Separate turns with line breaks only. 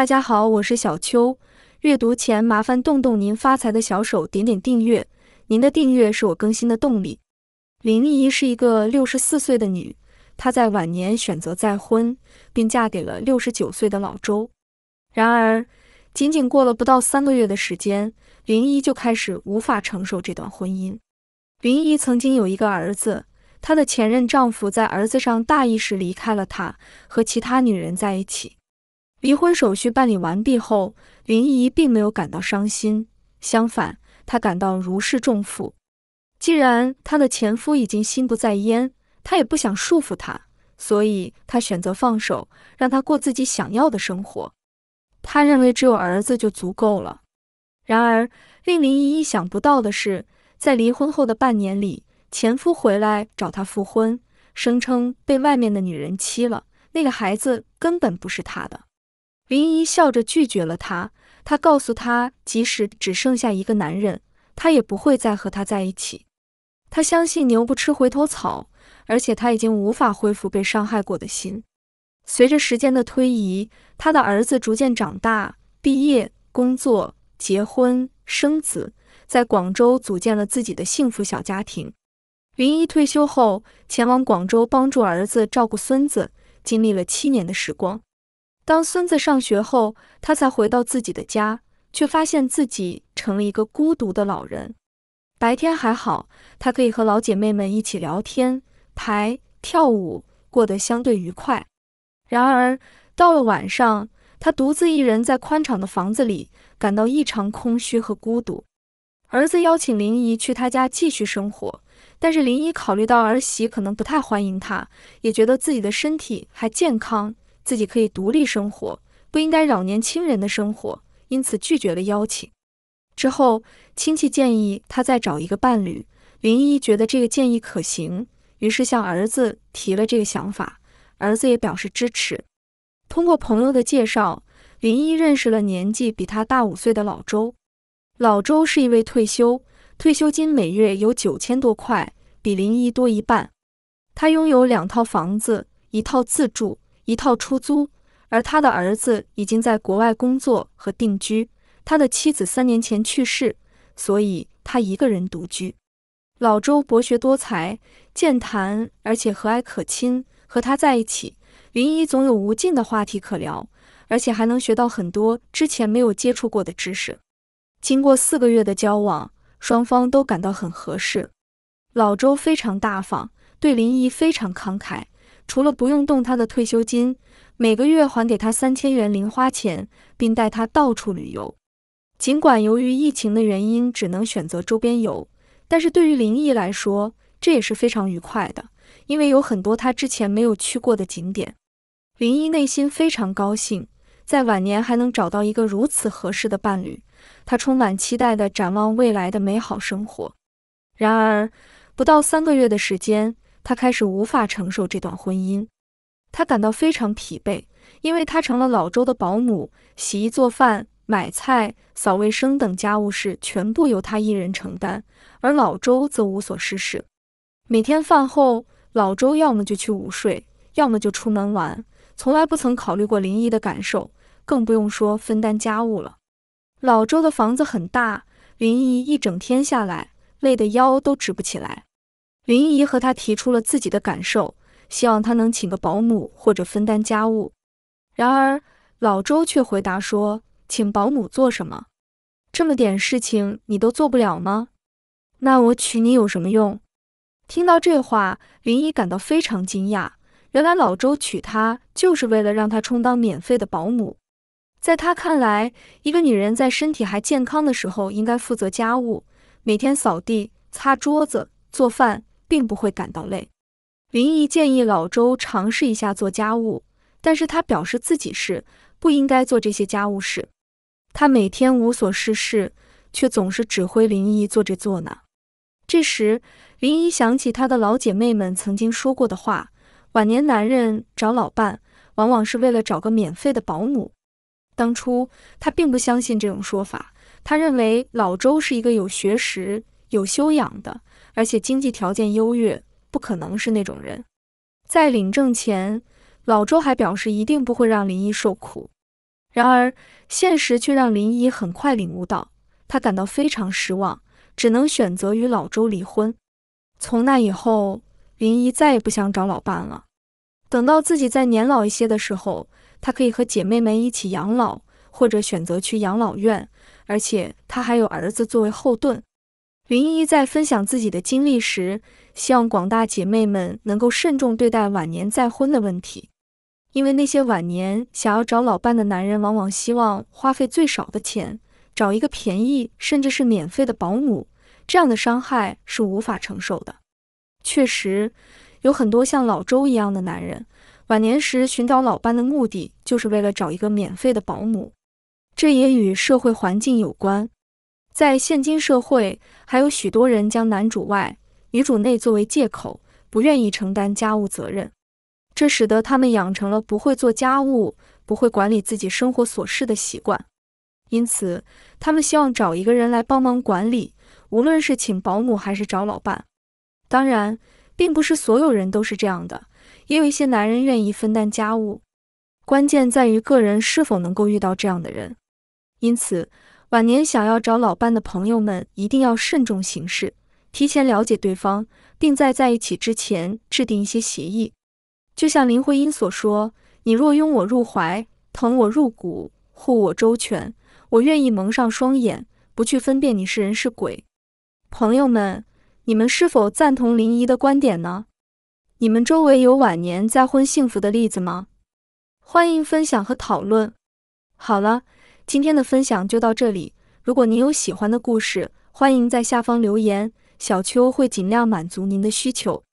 大家好，我是小秋。阅读前麻烦动动您发财的小手，点点订阅。您的订阅是我更新的动力。林姨是一个六十四岁的女，她在晚年选择再婚，并嫁给了六十九岁的老周。然而，仅仅过了不到三个月的时间，林姨就开始无法承受这段婚姻。林姨曾经有一个儿子，她的前任丈夫在儿子上大意时离开了她，和其他女人在一起。离婚手续办理完毕后，林姨并没有感到伤心，相反，她感到如释重负。既然她的前夫已经心不在焉，她也不想束缚他，所以她选择放手，让他过自己想要的生活。她认为只有儿子就足够了。然而，令林姨意想不到的是，在离婚后的半年里，前夫回来找她复婚，声称被外面的女人欺了，那个孩子根本不是他的。林姨笑着拒绝了他，她告诉他，即使只剩下一个男人，她也不会再和他在一起。她相信牛不吃回头草，而且她已经无法恢复被伤害过的心。随着时间的推移，她的儿子逐渐长大、毕业、工作、结婚、生子，在广州组建了自己的幸福小家庭。林姨退休后前往广州帮助儿子照顾孙子，经历了七年的时光。当孙子上学后，他才回到自己的家，却发现自己成了一个孤独的老人。白天还好，他可以和老姐妹们一起聊天、排跳舞，过得相对愉快。然而到了晚上，他独自一人在宽敞的房子里，感到异常空虚和孤独。儿子邀请林姨去他家继续生活，但是林姨考虑到儿媳可能不太欢迎他，也觉得自己的身体还健康。自己可以独立生活，不应该扰年轻人的生活，因此拒绝了邀请。之后，亲戚建议他再找一个伴侣，林一觉得这个建议可行，于是向儿子提了这个想法，儿子也表示支持。通过朋友的介绍，林一认识了年纪比他大五岁的老周。老周是一位退休，退休金每月有九千多块，比林一多一半。他拥有两套房子，一套自住。一套出租，而他的儿子已经在国外工作和定居，他的妻子三年前去世，所以他一个人独居。老周博学多才，健谈，而且和蔼可亲。和他在一起，林怡总有无尽的话题可聊，而且还能学到很多之前没有接触过的知识。经过四个月的交往，双方都感到很合适。老周非常大方，对林怡非常慷慨。除了不用动他的退休金，每个月还给他三千元零花钱，并带他到处旅游。尽管由于疫情的原因，只能选择周边游，但是对于林毅来说，这也是非常愉快的，因为有很多他之前没有去过的景点。林毅内心非常高兴，在晚年还能找到一个如此合适的伴侣，他充满期待的展望未来的美好生活。然而，不到三个月的时间。他开始无法承受这段婚姻，他感到非常疲惫，因为他成了老周的保姆，洗衣做饭、买菜、扫卫生等家务事全部由他一人承担，而老周则无所事事。每天饭后，老周要么就去午睡，要么就出门玩，从来不曾考虑过林姨的感受，更不用说分担家务了。老周的房子很大，林姨一整天下来，累得腰都直不起来。林姨和他提出了自己的感受，希望他能请个保姆或者分担家务。然而老周却回答说：“请保姆做什么？这么点事情你都做不了吗？那我娶你有什么用？”听到这话，林姨感到非常惊讶。原来老周娶她就是为了让她充当免费的保姆。在他看来，一个女人在身体还健康的时候，应该负责家务，每天扫地、擦桌子、做饭。并不会感到累。林姨建议老周尝试一下做家务，但是他表示自己是不应该做这些家务事。他每天无所事事，却总是指挥林姨做着做呢。这时，林姨想起她的老姐妹们曾经说过的话：晚年男人找老伴，往往是为了找个免费的保姆。当初她并不相信这种说法，她认为老周是一个有学识、有修养的。而且经济条件优越，不可能是那种人。在领证前，老周还表示一定不会让林姨受苦。然而，现实却让林姨很快领悟到，她感到非常失望，只能选择与老周离婚。从那以后，林姨再也不想找老伴了。等到自己再年老一些的时候，她可以和姐妹们一起养老，或者选择去养老院。而且，她还有儿子作为后盾。林依在分享自己的经历时，希望广大姐妹们能够慎重对待晚年再婚的问题。因为那些晚年想要找老伴的男人，往往希望花费最少的钱，找一个便宜甚至是免费的保姆，这样的伤害是无法承受的。确实，有很多像老周一样的男人，晚年时寻找老伴的目的就是为了找一个免费的保姆，这也与社会环境有关。在现今社会，还有许多人将男主外、女主内作为借口，不愿意承担家务责任，这使得他们养成了不会做家务、不会管理自己生活琐事的习惯。因此，他们希望找一个人来帮忙管理，无论是请保姆还是找老伴。当然，并不是所有人都是这样的，也有一些男人愿意分担家务，关键在于个人是否能够遇到这样的人。因此。晚年想要找老伴的朋友们，一定要慎重行事，提前了解对方，并在在一起之前制定一些协议。就像林徽因所说：“你若拥我入怀，疼我入骨，护我周全，我愿意蒙上双眼，不去分辨你是人是鬼。”朋友们，你们是否赞同林姨的观点呢？你们周围有晚年再婚幸福的例子吗？欢迎分享和讨论。好了。今天的分享就到这里。如果您有喜欢的故事，欢迎在下方留言，小邱会尽量满足您的需求。